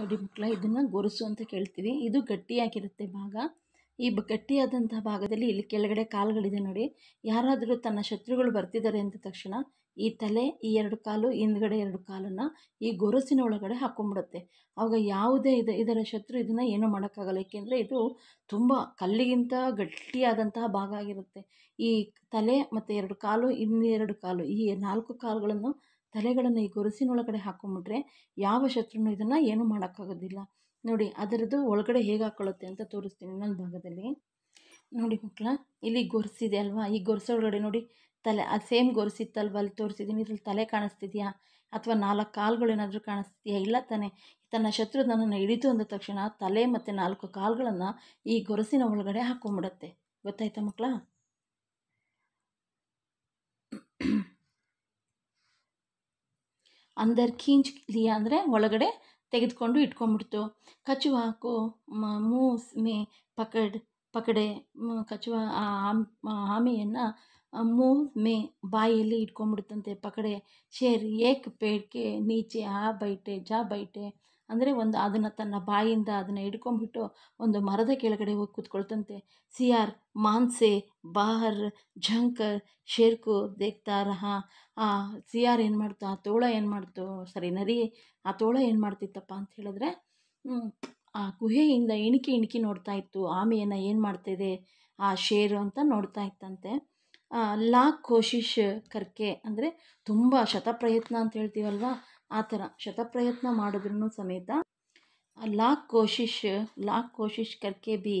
ನೋಡಿ ಮಕ್ಕಳ ಇದನ್ನು ಗೊರಸು ಅಂತ ಕೇಳ್ತೀವಿ ಇದು ಗಟ್ಟಿಯಾಗಿರುತ್ತೆ ಭಾಗ ಈ ಗಟ್ಟಿಯಾದಂತಹ ಭಾಗದಲ್ಲಿ ಇಲ್ಲಿ ಕೆಳಗಡೆ ಕಾಲುಗಳಿದೆ ನೋಡಿ ಯಾರಾದರೂ ತನ್ನ ಶತ್ರುಗಳು ಬರ್ತಿದ್ದಾರೆ ಅಂದ ತಕ್ಷಣ ಈ ತಲೆ ಈ ಎರಡು ಕಾಲು ಹಿಂದ್ಗಡೆ ಎರಡು ಕಾಲನ್ನು ಈ ಗೊರಸಿನ ಒಳಗಡೆ ಹಾಕ್ಕೊಂಡ್ಬಿಡುತ್ತೆ ಆವಾಗ ಯಾವುದೇ ಇದು ಇದರ ಶತ್ರು ಇದನ್ನು ಏನೂ ಮಾಡೋಕ್ಕಾಗಲ್ಲ ಏಕೆಂದರೆ ಇದು ತುಂಬ ಕಲ್ಲಿಗಿಂತ ಗಟ್ಟಿಯಾದಂತಹ ಭಾಗ ಆಗಿರುತ್ತೆ ಈ ತಲೆ ಮತ್ತು ಎರಡು ಕಾಲು ಇನ್ನೆರಡು ಕಾಲು ಈ ನಾಲ್ಕು ಕಾಲುಗಳನ್ನು ತಲೆಗಳನ್ನು ಈ ಗೊರಸಿನೊಳಗಡೆ ಹಾಕೊಂಡ್ಬಿಟ್ರೆ ಯಾವ ಶತ್ರುನೂ ಇದನ್ನು ಏನೂ ಮಾಡೋಕ್ಕಾಗೋದಿಲ್ಲ ನೋಡಿ ಅದರದ್ದು ಒಳಗಡೆ ಹೇಗೆ ಹಾಕ್ಕೊಳ್ಳುತ್ತೆ ಅಂತ ತೋರಿಸ್ತೀನಿ ಇನ್ನೊಂದು ಭಾಗದಲ್ಲಿ ನೋಡಿ ಮಕ್ಕಳ ಇಲ್ಲಿ ಗೊರೆಸಿದೆ ಅಲ್ವಾ ಈ ಒಳಗಡೆ ನೋಡಿ ತಲೆ ಅದು ಸೇಮ್ ಗೊರೆಸಿತ್ತಲ್ವ ಅಲ್ಲಿ ತೋರಿಸಿದ್ದೀನಿ ಇದ್ರಲ್ಲಿ ತಲೆ ಕಾಣಿಸ್ತಿದೆಯಾ ಅಥವಾ ನಾಲ್ಕು ಏನಾದರೂ ಕಾಣಿಸ್ತಿದೆಯಾ ಇಲ್ಲ ತಾನೆ ತನ್ನ ಶತ್ರು ನನ್ನನ್ನು ಹಿಡಿತು ಅಂದ ತಕ್ಷಣ ತಲೆ ಮತ್ತು ನಾಲ್ಕು ಕಾಲುಗಳನ್ನು ಈ ಗೊರಸಿನ ಒಳಗಡೆ ಹಾಕೊಂಬಿಡತ್ತೆ ಗೊತ್ತಾಯ್ತಾ ಮಕ್ಕಳ ಅಂದರ್ ಕೀಂಚ್ ಲಿಯಾ ಅಂದರೆ ಒಳಗಡೆ ತೆಗೆದುಕೊಂಡು ಇಟ್ಕೊಂಡ್ಬಿಡ್ತು ಕಚುವಾಕು ಮೂಸ್ ಮೇ ಪಕಡ್ ಪಕಡೆ ಕಚುವ ಆಮೆಯನ್ನು ಮೂ ಮೇ ಬಾಯಲ್ಲಿ ಇಟ್ಕೊಂಡ್ಬಿಡ್ತಂತೆ ಪಕಡೆ ಶೇರ್ ಏಕ್ ಪೇಡ್ಕೆ ನೀಚೆ ಆ ಬೈಟೆ ಜಾ ಬೈಟೆ ಅಂದರೆ ಒಂದು ಅದನ್ನು ತನ್ನ ಬಾಯಿಂದ ಅದನ್ನು ಹಿಡ್ಕೊಂಡ್ಬಿಟ್ಟು ಒಂದು ಮರದ ಕೆಳಗಡೆ ಹೋಗಿ ಕೂತ್ಕೊಳ್ತಂತೆ ಆರ್ ಮಾನ್ಸೆ ಬಾಹರ್ ಝಂಕರ್ ಶೇರ್ಕು ದೇಖ್ತಾರ ಹಾಂ ಆ ಆರ್ ಏನು ಮಾಡ್ತು ಆ ತೋಳ ಏನು ಮಾಡ್ತು ಸರಿ ನರಿ ಆ ತೋಳ ಏನು ಮಾಡ್ತಿತ್ತಪ್ಪ ಅಂತ ಹೇಳಿದ್ರೆ ಆ ಗುಹೆಯಿಂದ ಇಣಿಕೆ ಇಣಿಕೆ ನೋಡ್ತಾ ಇತ್ತು ಆಮೆಯನ್ನು ಏನು ಮಾಡ್ತಿದೆ ಆ ಶೇರು ಅಂತ ನೋಡ್ತಾ ಇತ್ತಂತೆ ಲಾ ಕೋಶಿಶ್ ಕರ್ಕೆ ಅಂದರೆ ತುಂಬ ಶತಪ್ರಯತ್ನ ಅಂತ ಹೇಳ್ತೀವಲ್ವ ಆ ಥರ ಶತಪ್ರಯತ್ನ ಮಾಡಿದ್ರು ಸಮೇತ ಲಾಕ್ ಕೋಶಿಶ್ ಲಾಕ್ ಕೋಶಿಶ್ ಕರ್ಕೆ ಬಿ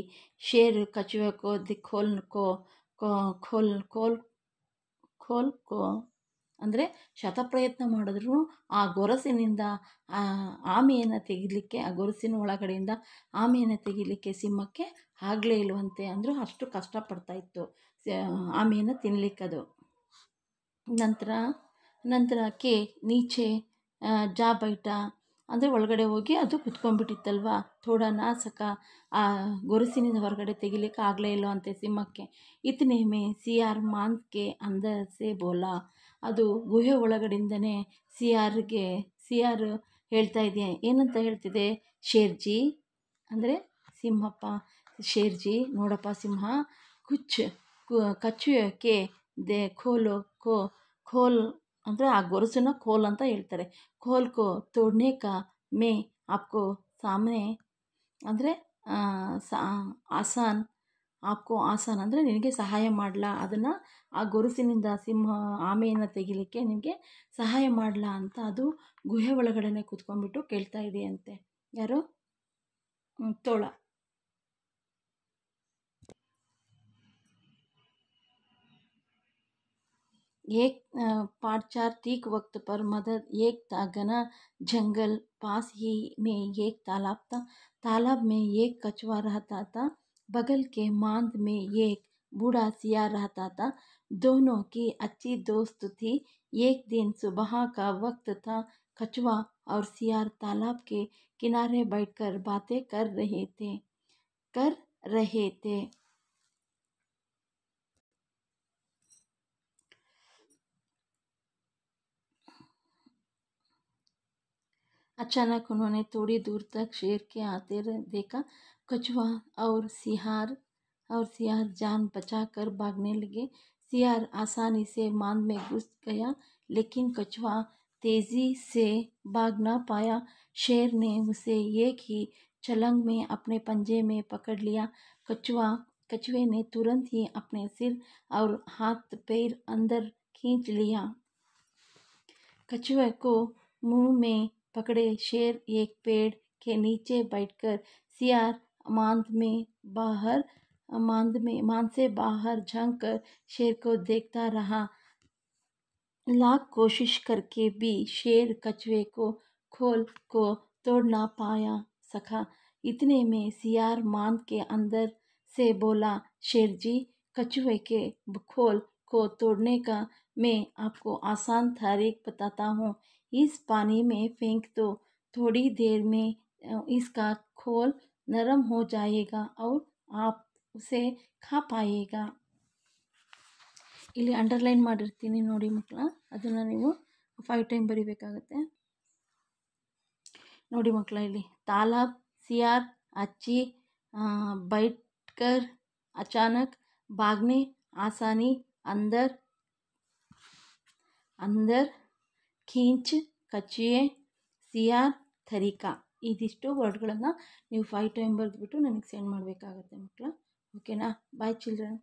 ಶೇರ್ ಕಚುವೆಕೋ ಕೋ ದಿ ಕೋ ಖೋಲ್ ಖೋಲ್ ಖೋಲ್ ಕೋ ಅಂದರೆ ಶತಪ್ರಯತ್ನ ಮಾಡಿದ್ರು ಆ ಗೊರಸಿನಿಂದ ಆಮೆಯನ್ನು ತೆಗಿಲಿಕ್ಕೆ ಆ ಗೊರಸಿನ ಒಳಗಡೆಯಿಂದ ಆಮೆಯನ್ನು ತೆಗಿಲಿಕ್ಕೆ ಸಿಂಹಕ್ಕೆ ಆಗಲೇ ಇಲ್ವಂತೆ ಅಂದರೂ ಅಷ್ಟು ಕಷ್ಟಪಡ್ತಾ ಇತ್ತು ಆಮೆಯನ್ನು ತಿನ್ನಲಿಕ್ಕದು ನಂತರ ನಂತರ ಕೆ ನೀಚೆ ಜಾಬ್ ಐಟ ಅಂದರೆ ಒಳಗಡೆ ಹೋಗಿ ಅದು ಕುತ್ಕೊಂಡ್ಬಿಟ್ಟಿತ್ತಲ್ವ ಥೋಡ ನಾಸಕ ಆ ಗೊರಸಿನಿಂದ ಹೊರಗಡೆ ತೆಗಿಲಿಕ್ಕೆ ಆಗಲೇ ಇಲ್ಲೋ ಅಂತೆ ಸಿಂಹಕ್ಕೆ ಇತ್ನೇಮೆ ಸಿಆರ್ ಆರ್ ಕೆ ಅಂದಸೆ ಬೋಲಾ ಅದು ಗುಹೆ ಒಳಗಡೆಯಿಂದನೇ ಸಿ ಸಿಆರ್ ಹೇಳ್ತಾ ಇದೆಯಾ ಏನಂತ ಹೇಳ್ತಿದೆ ಶೇರ್ಜಿ ಅಂದರೆ ಸಿಂಹಪ್ಪ ಶೇರ್ಜಿ ನೋಡಪ್ಪ ಸಿಂಹ ಕುಚ್ ಕಚ್ಚುಯಕ್ಕೆ ದೇ ಖೋಲು ಖೋ ಖೋಲ್ ಅಂದರೆ ಆ ಗೊರಸನ್ನ ಕೋಲ್ ಅಂತ ಹೇಳ್ತಾರೆ ಕೋಲ್ ಕೋ ತೋಡ್ನೆ ಮೇ ಆಪ್ಕೋ ಸಾಮನೆ ಅಂದರೆ ಸಾ ಆಸಾನ್ ಆಪ್ಕೋ ಆಸಾನ್ ಅಂದರೆ ನಿನಗೆ ಸಹಾಯ ಮಾಡಲಾ ಅದನ್ನು ಆ ಗೊರಸಿನಿಂದ ಸಿಂಹ ಆಮೆಯನ್ನು ತೆಗಿಲಿಕ್ಕೆ ನಿನಗೆ ಸಹಾಯ ಮಾಡಲಾ ಅಂತ ಅದು ಗುಹೆ ಒಳಗಡೆನೆ ಕೂತ್ಕೊಂಡ್ಬಿಟ್ಟು ಕೇಳ್ತಾ ಇದೆಯಂತೆ ಯಾರು ತೋಳ एक पाठचार्थिक वक्त पर मदद एक घना जंगल पास ही में एक तालाब था तालाब में एक कछुआ रहता था बगल के मांद में एक बूढ़ा सिया रहता था दोनों की अच्छी दोस्त थी एक दिन सुबह का वक्त था कछुआ और सियार तालाब के किनारे बैठकर बातें कर रहे थे कर रहे थे अचानक उन्होंने थोड़ी दूर तक शेर के आते देखा कछुआ और सिहार और सियार जान बचा कर भागने लगे सियार आसानी से मांद में घुस गया लेकिन कछुआ तेजी से भाग ना पाया शेर ने उसे एक ही छलंग में अपने पंजे में पकड़ लिया कछुआ कछुए ने तुरंत ही अपने सिर और हाथ पैर अंदर खींच लिया कछुए को मुंह में पकड़े शेर एक पेड़ के नीचे बैठकर सियार मांद में बाहर मांद में मांद से बाहर झांक कर शेर को देखता रहा लाख कोशिश करके भी शेर कछुए को खोल को तोड़ ना पाया सका इतने में सियार मांद के अंदर से बोला शेर जी कछुए के खोल को तोड़ने का मैं आपको आसान तारीख बताता हूँ ಈ ಸ್ پانی ಮೇ ಫಿಂಕ್ ತೋ ಥೋಡಿ ದೇರ್ ಮೇ ಇಸ್ ಕಾ ಖೋಲ್ ನરમ ಹೋ ಜಾಯೇಗಾ ಔರ್ ಆಪ್ ಉಸೆ ಖಾ ಪಾಯೇಗಾ ಇಲ್ಲಿ ಅಂಡರ್ಲೈನ್ ಮಾಡಿರ್ತೀನಿ ನೋಡಿ ಮಕ್ಕಳ ಅದನ್ನ ನೀವು ಫೈವ್ ಟೈಮ್ ಬರಿಬೇಕಾಗುತ್ತೆ ನೋಡಿ ಮಕ್ಕಳ ಇಲ್ಲಿ ತಾಲಾಬ್ ಸಿಯರ್ ಅಚ್ಚಿ ಬೈಟ್ ಕರ್ اچಾನಕ್ ಬಾಗ್ನೇ ಆಸಾನಿ اندر اندر ಖೀಂಚ್ ಕಚಿಯೆ ಸಿಯಾರ್ ಥರಿಕಾ ಇದಿಷ್ಟು ವರ್ಡ್ಗಳನ್ನು ನೀವು ಫೈವ್ ಟೈಮ್ ಬರೆದ್ಬಿಟ್ಟು ನನಗೆ ಸೆಂಡ್ ಮಾಡಬೇಕಾಗತ್ತೆ ಮಕ್ಕಳ ಓಕೆನಾ ಬಾಯ್ ಚಿಲ್ಡ್ರನ್